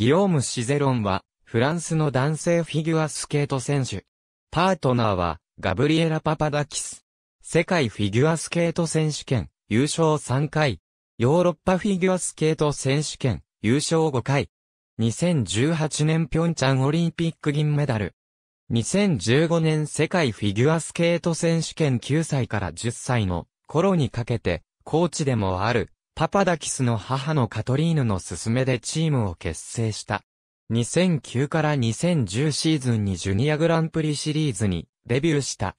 ギオーム・シゼロンは、フランスの男性フィギュアスケート選手。パートナーは、ガブリエラ・パパダキス。世界フィギュアスケート選手権、優勝3回。ヨーロッパフィギュアスケート選手権、優勝5回。2018年ピョンチャンオリンピック銀メダル。2015年世界フィギュアスケート選手権9歳から10歳の頃にかけて、コーチでもあるパパダキスの母のカトリーヌの勧めでチームを結成した。2009から2010シーズンにジュニアグランプリシリーズにデビューした。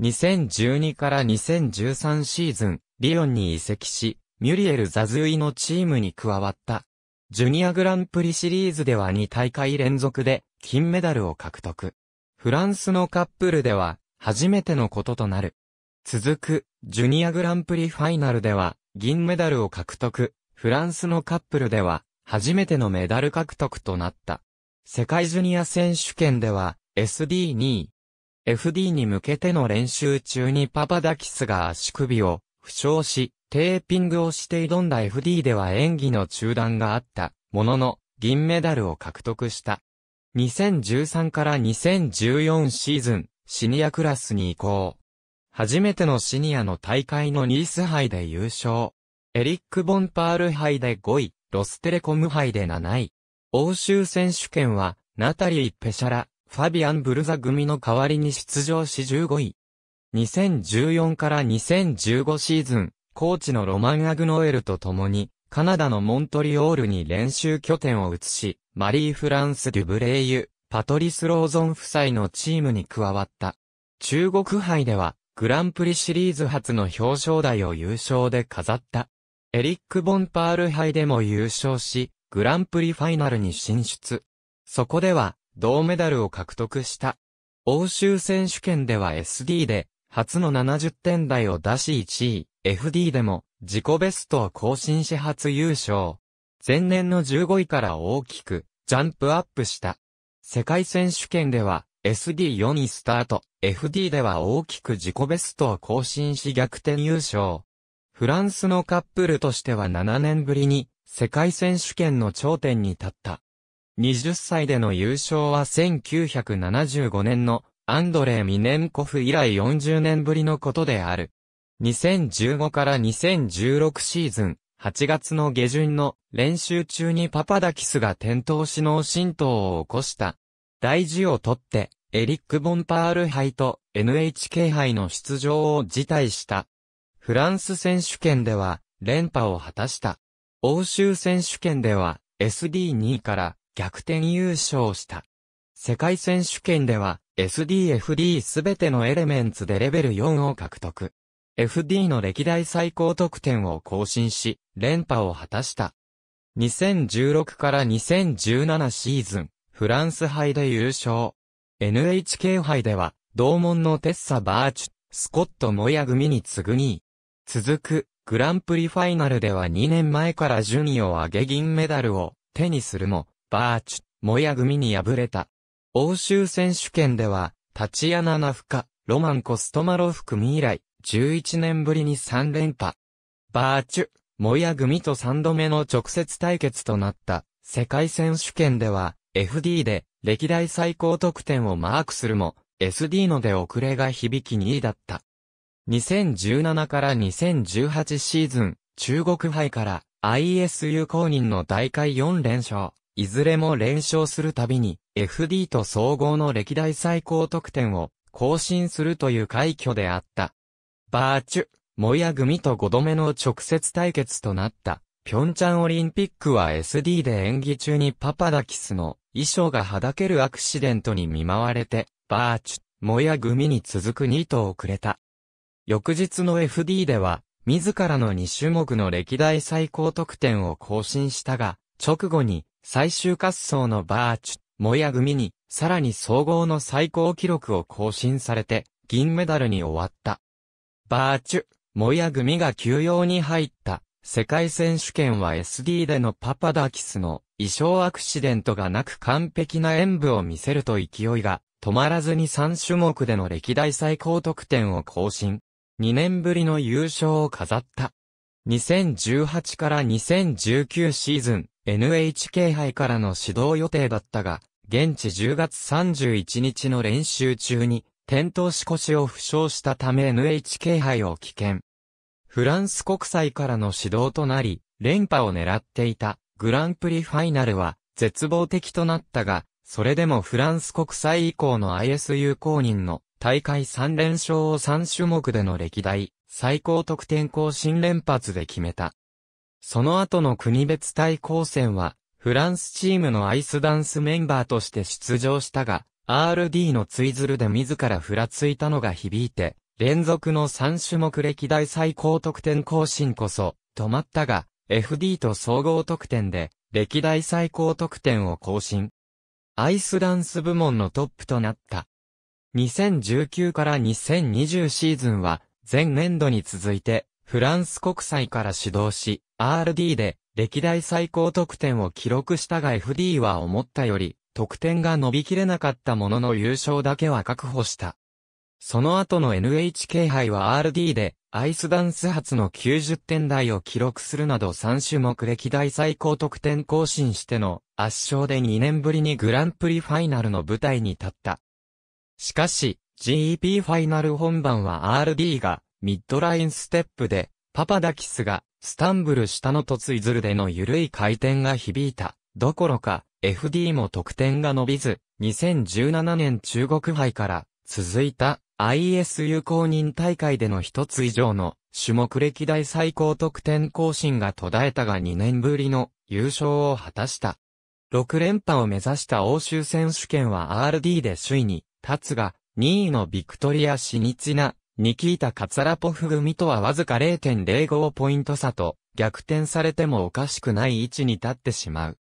2012から2013シーズン、リオンに移籍し、ミュリエル・ザズウイのチームに加わった。ジュニアグランプリシリーズでは2大会連続で金メダルを獲得。フランスのカップルでは初めてのこととなる。続くジュニアグランプリファイナルでは銀メダルを獲得、フランスのカップルでは、初めてのメダル獲得となった。世界ジュニア選手権では、SD2 位。FD に向けての練習中にパパダキスが足首を負傷し、テーピングをして挑んだ FD では演技の中断があった、ものの、銀メダルを獲得した。2013から2014シーズン、シニアクラスに移行。初めてのシニアの大会のニース杯で優勝。エリック・ボンパール杯で5位、ロステレコム杯で7位。欧州選手権は、ナタリー・ペシャラ、ファビアン・ブルザ組の代わりに出場し15位。2014から2015シーズン、コーチのロマン・アグノエルと共に、カナダのモントリオールに練習拠点を移し、マリー・フランス・デュブレイユ、パトリス・ローゾン夫妻のチームに加わった。中国杯では、グランプリシリーズ初の表彰台を優勝で飾った。エリック・ボンパール杯でも優勝し、グランプリファイナルに進出。そこでは、銅メダルを獲得した。欧州選手権では SD で、初の70点台を出し1位、FD でも、自己ベストを更新し初優勝。前年の15位から大きく、ジャンプアップした。世界選手権では、SD4 位スタート、FD では大きく自己ベストを更新し逆転優勝。フランスのカップルとしては7年ぶりに世界選手権の頂点に立った。20歳での優勝は1975年のアンドレー・ミネンコフ以来40年ぶりのことである。2015から2016シーズン、8月の下旬の練習中にパパダキスが転倒し脳震盪を起こした。大事をとって、エリック・ボンパール杯と NHK 杯の出場を辞退した。フランス選手権では連覇を果たした。欧州選手権では SD2 から逆転優勝した。世界選手権では SDFD すべてのエレメンツでレベル4を獲得。FD の歴代最高得点を更新し、連覇を果たした。2016から2017シーズン、フランス杯で優勝。NHK 杯では、同門のテッサ・バーチュ、スコット・モヤ組に次ぐ2位。続く、グランプリファイナルでは2年前から順位を上げ銀メダルを手にするも、バーチュ、モヤ組に敗れた。欧州選手権では、タチアナ・ナフカ、ロマン・コストマロフ組以来、11年ぶりに3連覇。バーチュ、モヤ組と3度目の直接対決となった、世界選手権では、FD で歴代最高得点をマークするも、SD ので遅れが響き2位だった。2017から2018シーズン、中国杯から ISU 公認の大会4連勝。いずれも連勝するたびに、FD と総合の歴代最高得点を更新するという快挙であった。バーチュ、モヤ組と5度目の直接対決となった、ピョンチャンオリンピックは SD で演技中にパパダキスの衣装がはだけるアクシデントに見舞われて、バーチュ、モヤ組に続く2頭くれた。翌日の FD では、自らの2種目の歴代最高得点を更新したが、直後に最終滑走のバーチュ、モヤ組に、さらに総合の最高記録を更新されて、銀メダルに終わった。バーチュ、モヤ組が休養に入った、世界選手権は SD でのパパダキスの衣装アクシデントがなく完璧な演舞を見せると勢いが止まらずに3種目での歴代最高得点を更新。2年ぶりの優勝を飾った。2018から2019シーズン NHK 杯からの指導予定だったが、現地10月31日の練習中に転倒し腰を負傷したため NHK 杯を棄権。フランス国際からの指導となり、連覇を狙っていた。グランプリファイナルは絶望的となったが、それでもフランス国際以降の ISU 公認の大会3連勝を3種目での歴代最高得点更新連発で決めた。その後の国別対抗戦は、フランスチームのアイスダンスメンバーとして出場したが、RD のツイズルで自らふらついたのが響いて、連続の3種目歴代最高得点更新こそ、止まったが、FD と総合得点で、歴代最高得点を更新。アイスダンス部門のトップとなった。2019から2020シーズンは、前年度に続いて、フランス国際から指導し、RD で、歴代最高得点を記録したが FD は思ったより、得点が伸びきれなかったものの優勝だけは確保した。その後の NHK 杯は RD で、アイスダンス初の90点台を記録するなど3種目歴代最高得点更新しての圧勝で2年ぶりにグランプリファイナルの舞台に立った。しかし、GEP ファイナル本番は RD がミッドラインステップで、パパダキスがスタンブル下の突イズルでの緩い回転が響いた。どころか、FD も得点が伸びず、2017年中国杯から続いた ISU 公認大会での一つ以上の種目歴代最高得点更新が途絶えたが2年ぶりの優勝を果たした。6連覇を目指した欧州選手権は RD で首位に立つが、2位のビクトリア・シニチナ、ニキータ・カツラポフ組とはわずか0.05ポイント差と、逆転されてもおかしくない位置に立ってしまう。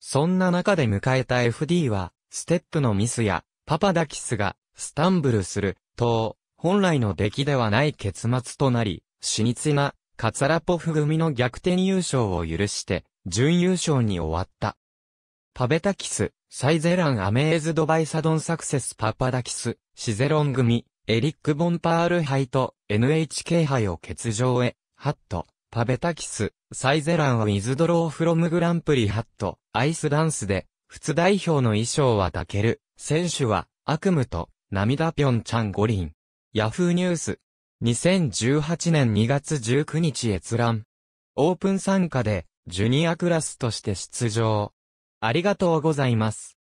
そんな中で迎えた FD は、ステップのミスや、パパダキスが、スタンブルする、等、本来の出来ではない結末となり、死につな、カツラポフ組の逆転優勝を許して、準優勝に終わった。パベタキス、サイゼランアメーズドバイサドンサクセスパパダキス、シゼロン組、エリック・ボンパール杯と NHK 杯を欠場へ、ハット、パベタキス、サイゼランはウィズドローフロムグランプリハット、アイスダンスで、普通代表の衣装は抱ける、選手は、悪夢と、涙ぴょんちゃん五輪。ヤフーニュース。2018年2月19日閲覧。オープン参加で、ジュニアクラスとして出場。ありがとうございます。